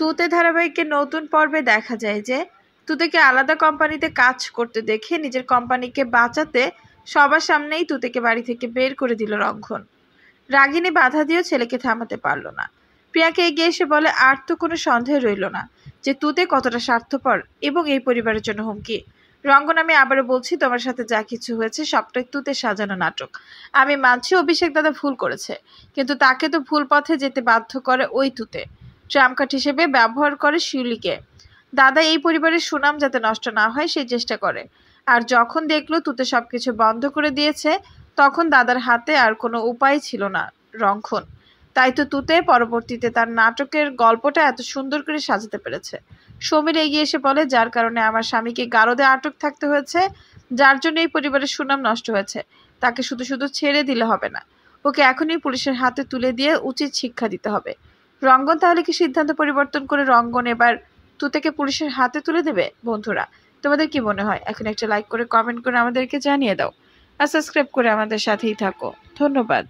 তুতে ধারাবাহিককে নতুন পর্বে দেখা যায় যে তুতেকে আলাদা কোম্পানিতে কাজ করতে দেখে নিজের কোম্পানিকে বাঁচাতে সবার সামনেই তুতেকে বাড়ি থেকে বের করে দিল রঙ্ঘন রাগিনী বাধা দিয়েও ছেলেকে থামাতে পারল না প্রিয়াকে এগিয়ে এসে বলে আর তো কোনো সন্দেহ রইল না যে তুতে কতটা স্বার্থপর এবং এই পরিবারের জন্য হুমকি রঙ্গন আমি আবারও বলছি তোমার সাথে যা কিছু হয়েছে সবটাই তুতে সাজানো নাটক আমি মানছি অভিষেক দাদা ভুল করেছে কিন্তু তাকে তো ভুল পথে যেতে বাধ্য করে ওই তুতে ট্রামকাঠ হিসেবে ব্যবহার করে শিউলিকে দাদা এই পরিবারের সুনাম যাতে নষ্ট না হয় সেই চেষ্টা করে আর যখন দেখলো তুতে সব কিছু বন্ধ করে দিয়েছে তখন দাদার হাতে আর কোনো উপায় ছিল না রংক্ষণ তাই তো তুতে পরবর্তীতে তার নাটকের গল্পটা এত সুন্দর করে সাজাতে পেরেছে সমীর এগিয়ে এসে বলে যার কারণে আমার স্বামীকে গারদে আটক থাকতে হয়েছে যার জন্য এই পরিবারের সুনাম নষ্ট হয়েছে তাকে শুধু শুধু ছেড়ে দিলে হবে না ওকে এখনই পুলিশের হাতে তুলে দিয়ে উচিত শিক্ষা দিতে হবে রঙ্গন তাহলে কি সিদ্ধান্ত পরিবর্তন করে রঙ্গন এবার তুতেকে পুলিশের হাতে তুলে দেবে বন্ধুরা তোমাদের কি মনে হয় এখন একটা লাইক করে কমেন্ট করে আমাদেরকে জানিয়ে দাও আর সাবস্ক্রাইব করে আমাদের সাথেই থাকো ধন্যবাদ